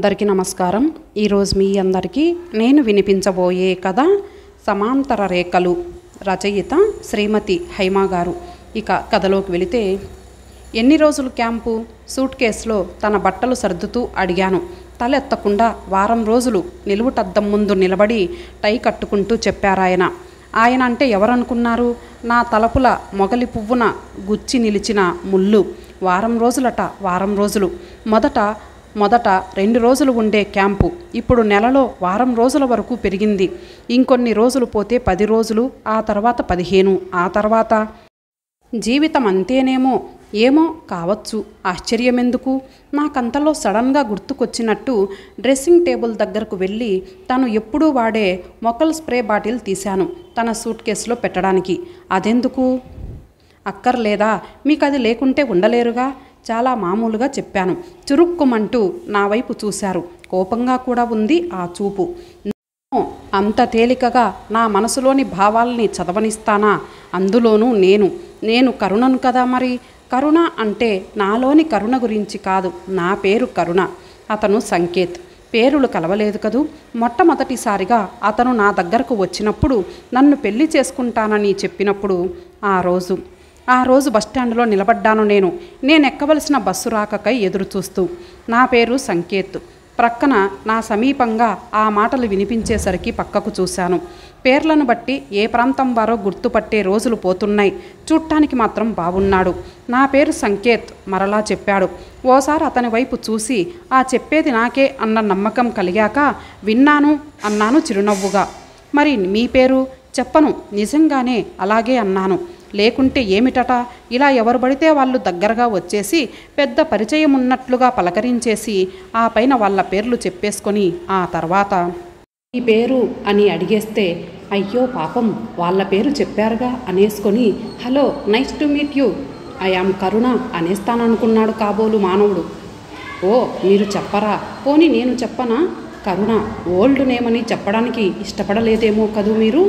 అందరికీ నమస్కారం ఈరోజు మీ అందరికీ నేను వినిపించబోయే కథ సమాంతర రేఖలు రచయిత శ్రీమతి హైమా గారు ఇక కథలోకి వెళితే ఎన్ని రోజులు క్యాంపు సూట్ కేసులో తన బట్టలు సర్దుతూ అడిగాను తలెత్తకుండా వారం రోజులు నిలువుటద్దం ముందు నిలబడి టై కట్టుకుంటూ చెప్పారాయన ఆయన అంటే ఎవరనుకున్నారు నా తలపుల మొగలి పువ్వున గుచ్చి నిలిచిన ముళ్ళు వారం రోజులట వారం రోజులు మొదట మొదట రెండు రోజులు ఉండే క్యాంపు ఇప్పుడు నెలలో వారం రోజుల వరకు పెరిగింది ఇంకొన్ని రోజులు పోతే పది రోజులు ఆ తర్వాత పదిహేను ఆ తర్వాత జీవితం అంతేనేమో ఏమో కావచ్చు ఆశ్చర్యమెందుకు నాకంతలో సడన్గా గుర్తుకొచ్చినట్టు డ్రెస్సింగ్ టేబుల్ దగ్గరకు వెళ్ళి తను ఎప్పుడూ వాడే మొక్కలు స్ప్రే బాటిల్ తీశాను తన సూట్ కేసులో పెట్టడానికి అదెందుకు అక్కర్లేదా మీకు అది లేకుంటే ఉండలేరుగా చాలా మామూలుగా చెప్పాను చురుక్కుమంటూ నా వైపు చూశారు కోపంగా కూడా ఉంది ఆ చూపు అంత తేలికగా నా మనసులోని భావాల్ని చదవనిస్తానా అందులోనూ నేను నేను కరుణను కదా మరి కరుణ అంటే నాలోని కరుణ గురించి కాదు నా పేరు కరుణ అతను సంకేత్ పేరులు కలవలేదు కదూ మొట్టమొదటిసారిగా అతను నా దగ్గరకు వచ్చినప్పుడు నన్ను పెళ్లి చేసుకుంటానని చెప్పినప్పుడు ఆ రోజు ఆ రోజు బస్టాండ్లో నిలబడ్డాను నేను నేను ఎక్కవలసిన బస్సు రాకకై ఎదురుచూస్తూ నా పేరు సంకేత్ ప్రక్కన నా సమీపంగా ఆ మాటలు వినిపించేసరికి పక్కకు చూశాను పేర్లను బట్టి ఏ ప్రాంతం వారో గుర్తుపట్టే రోజులు పోతున్నాయి చూడటానికి మాత్రం బాగున్నాడు నా పేరు సంకేత్ మరలా చెప్పాడు ఓసారి అతని వైపు చూసి ఆ చెప్పేది నాకే అన్న నమ్మకం కలిగాక విన్నాను అన్నాను చిరునవ్వుగా మరి మీ పేరు చెప్పను నిజంగానే అలాగే అన్నాను లేకుంటే ఏమిటట ఇలా ఎవరు పడితే వాళ్ళు దగ్గరగా వచ్చేసి పెద్ద పరిచయం ఉన్నట్లుగా పలకరించేసి ఆ పైన వాళ్ళ పేర్లు చెప్పేసుకొని ఆ తర్వాత ఈ పేరు అని అడిగేస్తే అయ్యో పాపం వాళ్ళ పేరు చెప్పారుగా అనేసుకొని hello nice to meet you I am Karuna అనేస్తాననుకున్నాడు కాబోలు మానవుడు ఓ మీరు చెప్పరా పోని నేను చెప్పనా కరుణ ఓల్డ్ నేమ్ అని చెప్పడానికి ఇష్టపడలేదేమో కదూ మీరు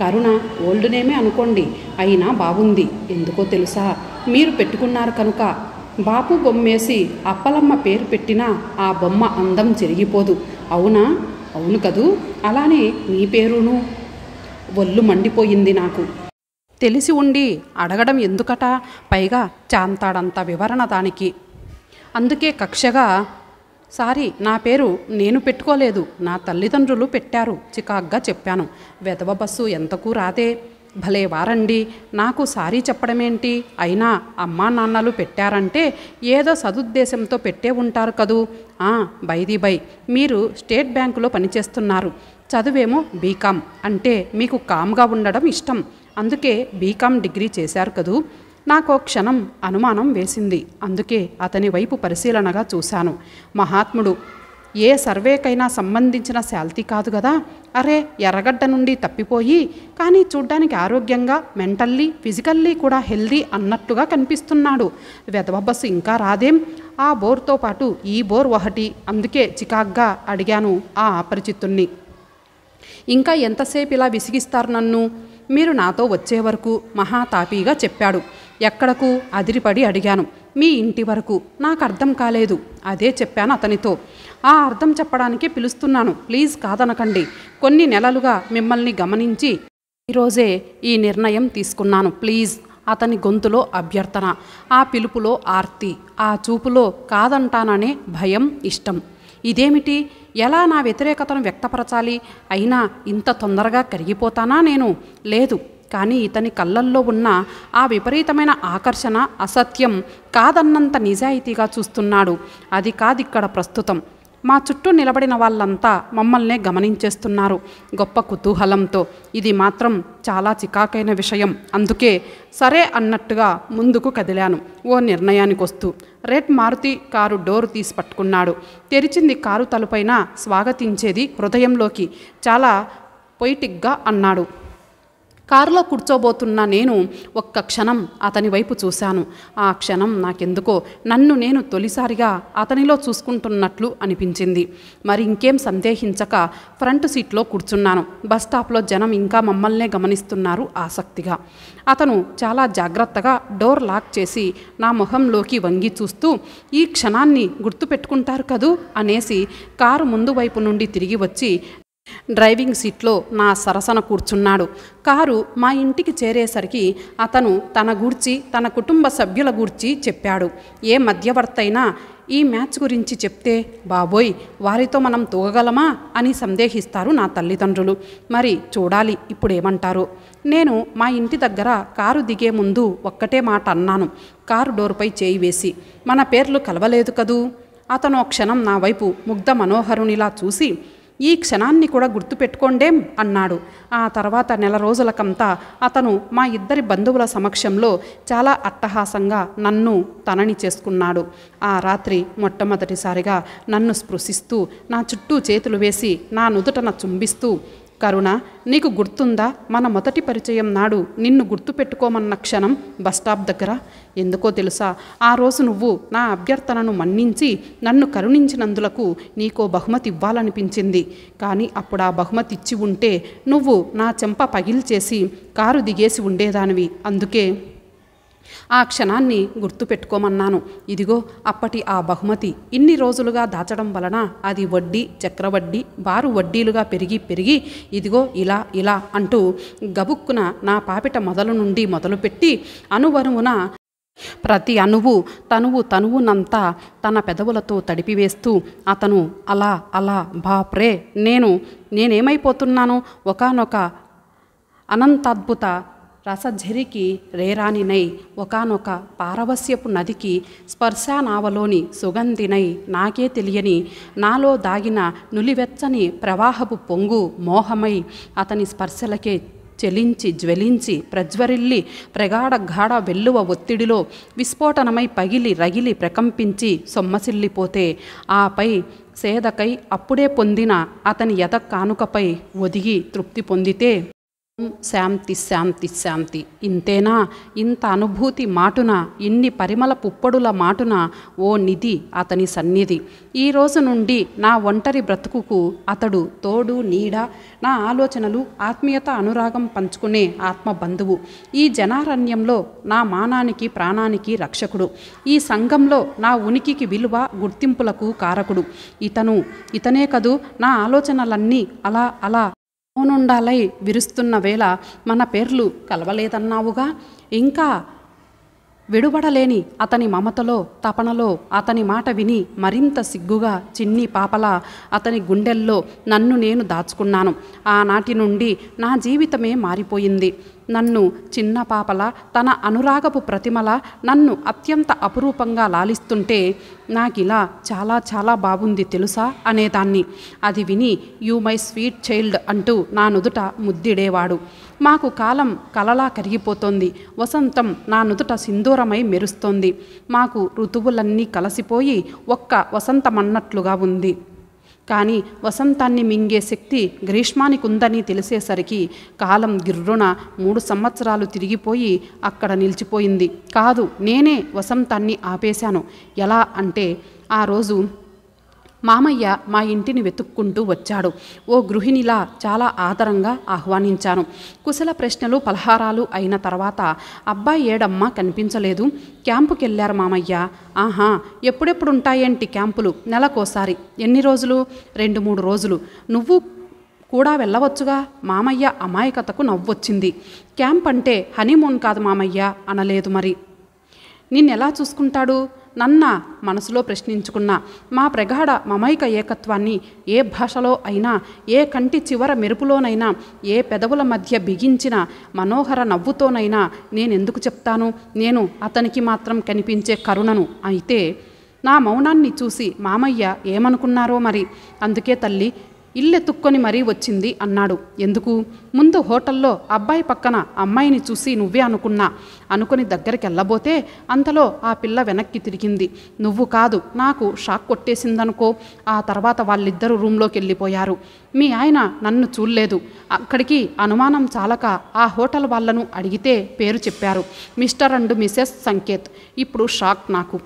కరుణ ఓల్డ్ నేమే అనుకోండి అయినా బాగుంది ఎందుకో తెలుసా మీరు పెట్టుకున్నారు కనుక బాపు బొమ్మేసి అప్పలమ్మ పేరు పెట్టినా ఆ బొమ్మ అందం చెరిగిపోదు అవునా అవును కదూ అలానే నీ పేరును ఒళ్ళు మండిపోయింది నాకు తెలిసి ఉండి అడగడం ఎందుకట పైగా చాంతాడంత వివరణ దానికి అందుకే కక్షగా సారీ నా పేరు నేను పెట్టుకోలేదు నా తల్లిదండ్రులు పెట్టారు చికాగ్గా చెప్పాను వెధవ బస్సు ఎంతకు రాదే భలే వారండి నాకు సారీ చెప్పడమేంటి అయినా అమ్మా నాన్నలు పెట్టారంటే ఏదో సదుద్దేశంతో పెట్టే ఉంటారు కదూ బైది బై మీరు స్టేట్ బ్యాంకులో పనిచేస్తున్నారు చదువేమో బీకామ్ అంటే మీకు కామ్గా ఉండడం ఇష్టం అందుకే బీకామ్ డిగ్రీ చేశారు కదూ నాకో క్షణం అనుమానం వేసింది అందుకే అతని వైపు పరిశీలనగా చూశాను మహాత్ముడు ఏ సర్వేకైనా సంబంధించిన శాల్తీ కాదు కదా అరే ఎర్రగడ్డ నుండి తప్పిపోయి కానీ చూడ్డానికి ఆరోగ్యంగా మెంటల్లీ ఫిజికల్లీ కూడా హెల్దీ అన్నట్టుగా కనిపిస్తున్నాడు వెధవ బస్సు ఇంకా రాదేం ఆ బోర్తో పాటు ఈ బోర్ ఒకటి అందుకే చికాగ్గా అడిగాను ఆ అపరిచితుణ్ణి ఇంకా ఎంతసేపు ఇలా విసిగిస్తారు నన్ను మీరు నాతో వచ్చే వరకు మహాతాపీగా చెప్పాడు ఎక్కడకు అదిరిపడి అడిగాను మీ ఇంటి వరకు నాకు అర్థం కాలేదు అదే చెప్పాను అతనితో ఆ అర్థం చెప్పడానికి పిలుస్తున్నాను ప్లీజ్ కాదనకండి కొన్ని నెలలుగా మిమ్మల్ని గమనించి ఈరోజే ఈ నిర్ణయం తీసుకున్నాను ప్లీజ్ అతని గొంతులో అభ్యర్థన ఆ పిలుపులో ఆర్తి ఆ చూపులో కాదంటాననే భయం ఇష్టం ఇదేమిటి ఎలా నా వ్యతిరేకతను వ్యక్తపరచాలి అయినా ఇంత తొందరగా కరిగిపోతానా నేను లేదు కానీ ఇతని కళ్ళల్లో ఉన్న ఆ విపరీతమైన ఆకర్షణ అసత్యం కాదన్నంత నిజాయితీగా చూస్తున్నాడు అది కాదిక్కడ ప్రస్తుతం మా చుట్టూ నిలబడిన వాళ్ళంతా మమ్మల్నే గమనించేస్తున్నారు గొప్ప కుతూహలంతో ఇది మాత్రం చాలా చికాకైన విషయం అందుకే సరే అన్నట్టుగా ముందుకు కదిలాను ఓ నిర్ణయానికి వస్తూ రెడ్ మారుతి కారు డోరు తీసి పట్టుకున్నాడు తెరిచింది కారు తలుపైన స్వాగతించేది హృదయంలోకి చాలా పొయిటిక్గా అన్నాడు కారులో కూర్చోబోతున్న నేను ఒక్క క్షణం అతని వైపు చూశాను ఆ క్షణం నాకెందుకో నన్ను నేను తొలిసారిగా అతనిలో చూసుకుంటున్నట్లు అనిపించింది మరి ఇంకేం సందేహించక ఫ్రంట్ సీట్లో కూర్చున్నాను బస్ స్టాప్లో జనం ఇంకా మమ్మల్నే గమనిస్తున్నారు ఆసక్తిగా అతను చాలా జాగ్రత్తగా డోర్ లాక్ చేసి నా మొహంలోకి వంగి చూస్తూ ఈ క్షణాన్ని గుర్తుపెట్టుకుంటారు కదూ అనేసి కారు ముందు వైపు నుండి తిరిగి వచ్చి డ్రైవింగ్ సీట్లో నా సరసన కూర్చున్నాడు కారు మా ఇంటికి చేరేసరికి అతను తన గూర్చి తన కుటుంబ సభ్యుల గూర్చి చెప్పాడు ఏ మధ్యవర్తైనా ఈ మ్యాచ్ గురించి చెప్తే బాబోయ్ వారితో మనం తూగగలమా అని సందేహిస్తారు నా తల్లిదండ్రులు మరి చూడాలి ఇప్పుడేమంటారు నేను మా ఇంటి దగ్గర కారు దిగే ముందు ఒక్కటే మాట అన్నాను కారు డోర్పై చేయి వేసి మన పేర్లు కలవలేదు కదూ అతను క్షణం నా వైపు ముగ్ధ మనోహరునిలా చూసి ఈ క్షణాన్ని కూడా గుర్తుపెట్టుకోండేం అన్నాడు ఆ తర్వాత నెల రోజులకంతా అతను మా ఇద్దరి బంధువుల సమక్షంలో చాలా అట్టహాసంగా నన్ను తనని చేసుకున్నాడు ఆ రాత్రి మొట్టమొదటిసారిగా నన్ను స్పృశిస్తూ నా చుట్టూ చేతులు వేసి నా నుదుటన చుంబిస్తూ కరుణ నీకు గుర్తుందా మన మొదటి పరిచయం నాడు నిన్ను గుర్తుపెట్టుకోమన్న క్షణం బస్టాప్ దగ్గర ఎందుకో తెలుసా ఆ రోజు నువ్వు నా అభ్యర్థనను మన్నించి నన్ను కరుణించినందులకు నీకో బహుమతి ఇవ్వాలనిపించింది కానీ అప్పుడు ఆ బహుమతి ఇచ్చి ఉంటే నువ్వు నా చెంప పగిల్చేసి కారు దిగేసి ఉండేదానివి అందుకే ఆ క్షణాన్ని గుర్తుపెట్టుకోమన్నాను ఇదిగో అప్పటి ఆ బహుమతి ఇన్ని రోజులుగా దాచడం వలన అది వడ్డీ చక్రవడ్డీ బారు వడ్డీలుగా పెరిగి పెరిగి ఇదిగో ఇలా ఇలా అంటూ గబుక్కున నా పాపిట మొదలు నుండి మొదలుపెట్టి అనువరువున ప్రతి అణువు తనువు తనువునంతా తన పెదవులతో తడిపివేస్తూ అతను అలా అలా బాప్రే నేను నేనేమైపోతున్నాను ఒకనొక అనంతద్భుత రసఝరికి రేరానినై ఒకనొక పారవశ్యపు నదికి స్పర్శానావలోని సుగంధినై నాకే తెలియని నాలో దాగిన నులివెచ్చని ప్రవాహపు పొంగు మోహమై అతని స్పర్శలకే చెలించి జ్వలించి ప్రజ్వరిల్లి ప్రగాఢ గాఢ వెల్లువ ఒత్తిడిలో విస్ఫోటనమై పగిలి రగిలి ప్రకంపించి సొమ్మసిల్లిపోతే ఆపై సేదకై అప్పుడే పొందిన అతని యథ కానుకపై ఒదిగి తృప్తి పొందితే శాంతి శాంతి శాంతి ఇంతేనా ఇంత అనుభూతి మాటున ఇన్ని పరిమళ పుప్పడుల మాటున ఓ నిధి అతని సన్నిధి ఈ రోజు నుండి నా ఒంటరి బ్రతుకుకు అతడు తోడు నీడ నా ఆలోచనలు ఆత్మీయత అనురాగం పంచుకునే ఆత్మ బంధువు ఈ జనారణ్యంలో నా మానానికి ప్రాణానికి రక్షకుడు ఈ సంఘంలో నా ఉనికికి విలువ గుర్తింపులకు కారకుడు ఇతను ఇతనే కదూ నా ఆలోచనలన్నీ అలా అలా నుండాలై విరుస్తున్న వేళ మన పేర్లు కలవలేదన్నావుగా ఇంకా విడుబడలేని అతని మమతలో తపనలో అతని మాట విని మరింత సిగ్గుగా చిన్ని పాపలా అతని గుండెల్లో నన్ను నేను దాచుకున్నాను ఆనాటి నుండి నా జీవితమే మారిపోయింది నన్ను చిన్న పాపల తన అనురాగపు ప్రతిమల నన్ను అత్యంత అపురూపంగా లాలిస్తుంటే నాకిలా చాలా చాలా బాగుంది తెలుసా అనేదాన్ని అది విని యూ మై స్వీట్ చైల్డ్ అంటూ నా నుదుట ముద్దిడేవాడు మాకు కాలం కలలా కరిగిపోతోంది వసంతం నా నుదుట సింధూరమై మెరుస్తోంది మాకు ఋతువులన్నీ కలిసిపోయి ఒక్క వసంతమన్నట్లుగా ఉంది కానీ వసంతాన్ని మింగే శక్తి గ్రీష్మానికి ఉందని తెలిసేసరికి కాలం గిర్రున మూడు సంవత్సరాలు తిరిగిపోయి అక్కడ నిలిచిపోయింది కాదు నేనే వసంతాన్ని ఆపేశాను ఎలా అంటే ఆ రోజు మామయ్య మా ఇంటిని వెతుక్కుంటూ వచ్చాడు ఓ గృహిణిలా చాలా ఆదరంగా ఆహ్వానించాను కుశల ప్రశ్నలు పలహారాలు అయిన తర్వాత అబ్బాయి ఏడమ్మ కనిపించలేదు క్యాంపుకి వెళ్ళారు మామయ్య ఆహా ఎప్పుడెప్పుడు ఉంటాయేంటి క్యాంపులు నెలకోసారి ఎన్ని రోజులు రెండు మూడు రోజులు నువ్వు కూడా వెళ్ళవచ్చుగా మామయ్య అమాయకతకు నవ్వొచ్చింది క్యాంప్ అంటే హనీమూన్ కాదు మామయ్య అనలేదు మరి నిన్నెలా చూసుకుంటాడు నన్న మనసులో ప్రశ్నించుకున్నా మా ప్రగాఢ మమైక ఏకత్వాన్ని ఏ భాషలో అయినా ఏ కంటి చివర మెరుపులోనైనా ఏ పెదవుల మధ్య బిగించిన మనోహర నవ్వుతోనైనా నేనెందుకు చెప్తాను నేను అతనికి మాత్రం కనిపించే కరుణను అయితే నా మౌనాన్ని చూసి మామయ్య ఏమనుకున్నారో మరి అందుకే తల్లి ఇల్లెతుక్కొని మరీ వచ్చింది అన్నాడు ఎందుకు ముందు హోటల్లో అబ్బాయి పక్కన అమ్మాయిని చూసి నువ్వే అనుకున్నా అనుకుని దగ్గరికి వెళ్ళబోతే అంతలో ఆ పిల్ల వెనక్కి తిరిగింది నువ్వు కాదు నాకు షాక్ కొట్టేసిందనుకో ఆ తర్వాత వాళ్ళిద్దరూ రూమ్లోకి వెళ్ళిపోయారు మీ ఆయన నన్ను చూడలేదు అక్కడికి అనుమానం చాలక ఆ హోటల్ వాళ్ళను అడిగితే పేరు చెప్పారు మిస్టర్ అండ్ మిసెస్ సంకేత్ ఇప్పుడు షాక్ నాకు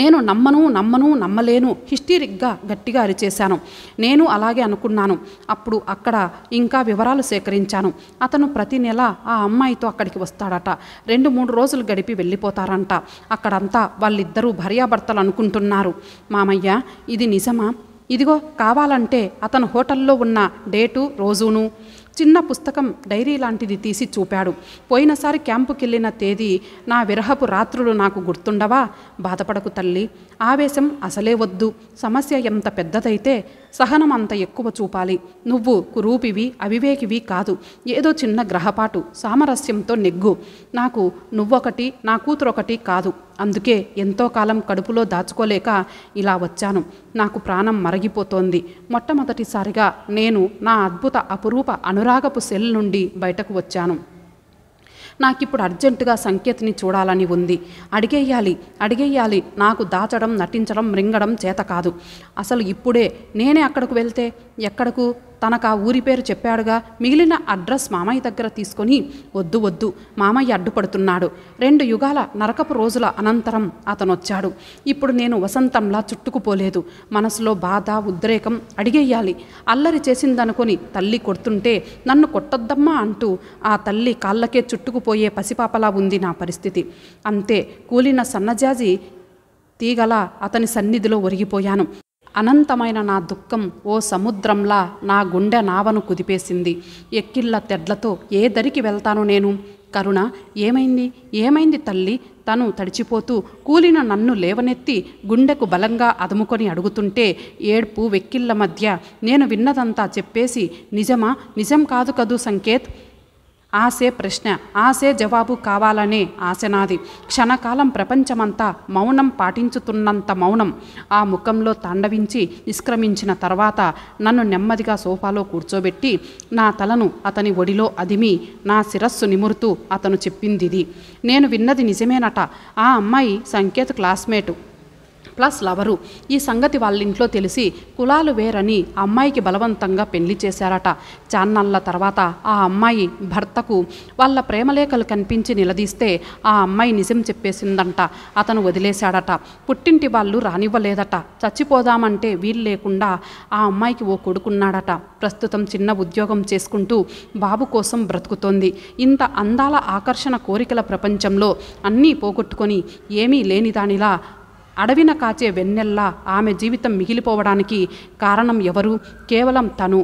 నేను నమ్మను నమ్మను నమ్మలేను హిస్టీరిక్గా గట్టిగా అరిచేశాను నేను అలాగే అనుకున్నాను అప్పుడు అక్కడ ఇంకా వివరాలు సేకరించాను అతను ప్రతి నెల ఆ అమ్మాయితో అక్కడికి వస్తాడట రెండు మూడు రోజులు గడిపి వెళ్ళిపోతారంట అక్కడంతా వాళ్ళిద్దరూ భర్యాభర్తలు అనుకుంటున్నారు మామయ్య ఇది నిజమా ఇదిగో కావాలంటే అతను హోటల్లో ఉన్న డేటు రోజును చిన్న పుస్తకం డైరీ లాంటిది తీసి చూపాడు పోయినసారి క్యాంపుకి వెళ్ళిన తేదీ నా విరహపు రాత్రులు నాకు గుర్తుండవా బాధపడకు తల్లి ఆవేశం అసలే వద్దు సమస్య ఎంత పెద్దదైతే సహనం అంత ఎక్కువ చూపాలి నువ్వు కురూపివి అవివేకివి కాదు ఏదో చిన్న గ్రహపాటు సామరస్యంతో నెగ్గు నాకు నువ్వొకటి నా కూతురొకటి కాదు అందుకే ఎంతో కాలం కడుపులో దాచుకోలేక ఇలా వచ్చాను నాకు ప్రాణం మరగిపోతోంది మొట్టమొదటిసారిగా నేను నా అద్భుత అపురూప అనురాగపు సెల్ నుండి బయటకు వచ్చాను నాకు ఇప్పుడు అర్జెంటుగా సంకేత్ని చూడాలని ఉంది అడిగేయాలి అడిగేయాలి నాకు దాచడం నటించడం మృంగడం చేత కాదు అసలు ఇప్పుడే నేనే అక్కడకు వెళ్తే ఎక్కడకు తనకు ఆ ఊరి పేరు చెప్పాడుగా మిగిలిన అడ్రస్ మామయ్య దగ్గర తీసుకొని వద్దు వద్దు మామయ్య అడ్డుపడుతున్నాడు రెండు యుగాల నరకపు రోజుల అనంతరం అతనొచ్చాడు ఇప్పుడు నేను వసంతంలా చుట్టుకుపోలేదు మనసులో బాధ ఉద్రేకం అడిగేయాలి అల్లరి చేసిందనుకొని తల్లి కొడుతుంటే నన్ను కొట్టొద్దమ్మా అంటూ ఆ తల్లి కాళ్ళకే చుట్టుకుపోయే పసిపాపలా ఉంది నా పరిస్థితి అంతే కూలిన సన్నజాజి తీగల అతని సన్నిధిలో ఒరిగిపోయాను అనంతమైన నా దుఃఖం ఓ సముద్రంలా నా గుండె నావను కుదిపేసింది ఎక్కిళ్ళ తెడ్లతో ఏ దరికి వెళ్తాను నేను కరుణ ఏమైంది ఏమైంది తల్లి తను తడిచిపోతూ కూలిన నన్ను లేవనెత్తి గుండెకు బలంగా అదుముకొని అడుగుతుంటే ఏడ్పు వెక్కిళ్ళ మధ్య నేను విన్నదంతా చెప్పేసి నిజమా నిజం కాదు కదూ సంకేత్ ఆసే ప్రశ్న ఆసే జవాబు కావాలనే ఆశ నాది క్షణకాలం ప్రపంచమంతా మౌనం పాటించుతున్నంత మౌనం ఆ ముఖంలో తాండవించి నిష్క్రమించిన తర్వాత నన్ను నెమ్మదిగా సోఫాలో కూర్చోబెట్టి నా తలను అతని ఒడిలో అదిమి నా శిరస్సు నిమురుతూ అతను చెప్పిందిది నేను విన్నది నిజమేనట ఆ అమ్మాయి సంకేత్ క్లాస్మేటు ప్లస్ లవరు ఈ సంగతి వాళ్ళ ఇంట్లో తెలిసి కులాలు వేరని అమ్మాయికి బలవంతంగా పెళ్లి చేశారట చాన్నాళ్ళ తర్వాత ఆ అమ్మాయి భర్తకు వాళ్ళ ప్రేమలేఖలు కనిపించి నిలదీస్తే ఆ అమ్మాయి నిజం చెప్పేసిందంట అతను వదిలేశాడట పుట్టింటి వాళ్ళు రానివ్వలేదట చచ్చిపోదామంటే వీలు లేకుండా ఆ అమ్మాయికి ఓ కొడుకున్నాడట ప్రస్తుతం చిన్న ఉద్యోగం చేసుకుంటూ బాబు కోసం బ్రతుకుతోంది ఇంత అందాల ఆకర్షణ కోరికల ప్రపంచంలో అన్నీ పోగొట్టుకొని ఏమీ లేనిదానిలా అడవిన కాచే వెన్నెల్లా ఆమె జీవితం మిగిలిపోవడానికి కారణం ఎవరు కేవలం తను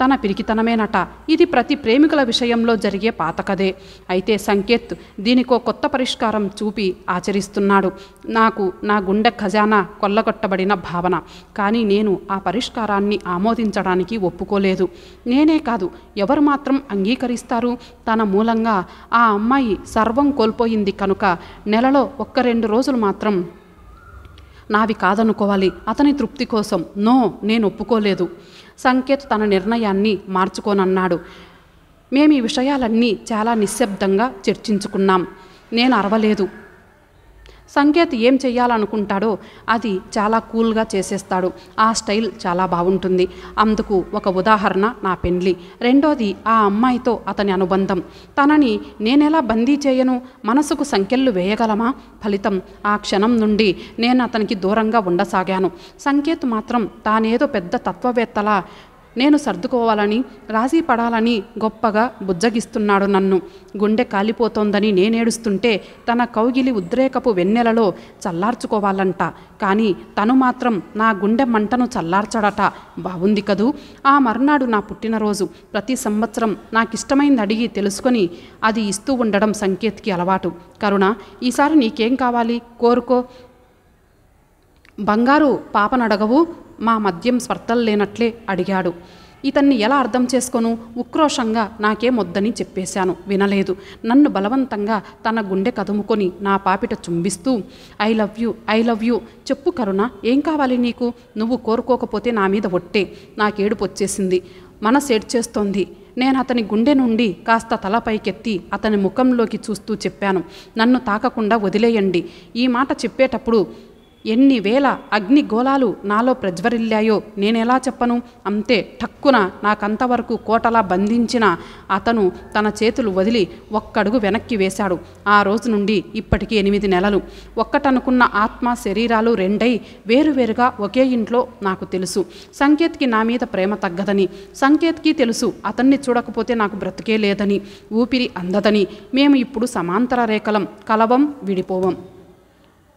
తన పిరికితనమేనట ఇది ప్రతి ప్రేమికుల విషయంలో జరిగే పాతకదే అయితే సంకేత్ దీనికో కొత్త పరిష్కారం చూపి ఆచరిస్తున్నాడు నాకు నా గుండె ఖజానా కొల్లగొట్టబడిన భావన కానీ నేను ఆ పరిష్కారాన్ని ఆమోదించడానికి ఒప్పుకోలేదు నేనే కాదు ఎవరు మాత్రం అంగీకరిస్తారు తన మూలంగా ఆ అమ్మాయి సర్వం కోల్పోయింది కనుక నెలలో ఒక్క రెండు రోజులు మాత్రం నావి కాదనుకోవాలి అతని తృప్తి కోసం నో నేను ఒప్పుకోలేదు సంకేత్ తన నిర్ణయాన్ని మార్చుకోనన్నాడు మేము ఈ విషయాలన్నీ చాలా నిశ్శబ్దంగా చర్చించుకున్నాం నేను అరవలేదు సంకేత్ ఏం చేయాలనుకుంటాడో అది చాలా కూల్గా చేసేస్తాడు ఆ స్టైల్ చాలా బాగుంటుంది అందుకు ఒక ఉదాహరణ నా పెండ్లి రెండోది ఆ అమ్మాయితో అతని అనుబంధం తనని నేనెలా బందీ చేయను మనసుకు సంఖ్యలు వేయగలమా ఫలితం ఆ క్షణం నుండి నేను అతనికి దూరంగా ఉండసాగాను సంకేత్ మాత్రం తానేదో పెద్ద తత్వవేత్తలా నేను సర్దుకోవాలని రాజీ పడాలని గొప్పగా బుజ్జగిస్తున్నాడు నన్ను గుండె కాలిపోతోందని నేనేడుస్తుంటే తన కౌగిలి ఉద్రేకపు వెన్నెలలో చల్లార్చుకోవాలంట కానీ తను మాత్రం నా గుండె మంటను చల్లార్చడట బాగుంది కదూ ఆ మర్నాడు నా పుట్టినరోజు ప్రతి సంవత్సరం నాకిష్టమైంది అడిగి తెలుసుకొని అది ఇస్తూ ఉండడం సంకేత్కి అలవాటు కరుణ ఈసారి నీకేం కావాలి కోరుకో బంగారు పాపనడగవు మా మద్యం స్పర్ధలు లేనట్లే అడిగాడు ఇతన్ని ఎలా అర్థం చేసుకోను ఉక్రోషంగా మొద్దని చెప్పేశాను వినలేదు నన్ను బలవంతంగా తన గుండె కదుముకొని నా పాపిట చుంబిస్తూ I love you I love you చెప్పు కరుణ ఏం కావాలి నీకు నువ్వు కోరుకోకపోతే నా మీద ఒట్టే నాకేడుపు వచ్చేసింది మనసేడ్ చేస్తోంది నేను అతని గుండె నుండి కాస్త తల పైకెత్తి అతని ముఖంలోకి చూస్తూ చెప్పాను నన్ను తాకకుండా వదిలేయండి ఈ మాట చెప్పేటప్పుడు ఎన్ని వేల అగ్నిగోళాలు నాలో ప్రజ్వరిల్లాయో నేనెలా చెప్పను అంతే ఠక్కున నాకంతవరకు కోటలా బంధించిన అతను తన చేతులు వదిలి ఒక్కడుగు వెనక్కి వేశాడు ఆ రోజు నుండి ఇప్పటికీ ఎనిమిది నెలలు ఒక్కటనుకున్న ఆత్మ శరీరాలు రెండై వేరువేరుగా ఒకే ఇంట్లో నాకు తెలుసు సంకేత్కి నా మీద ప్రేమ తగ్గదని సంకేత్కి తెలుసు అతన్ని చూడకపోతే నాకు బ్రతికే లేదని ఊపిరి అందదని మేము ఇప్పుడు సమాంతర రేఖలం కలవం విడిపోవం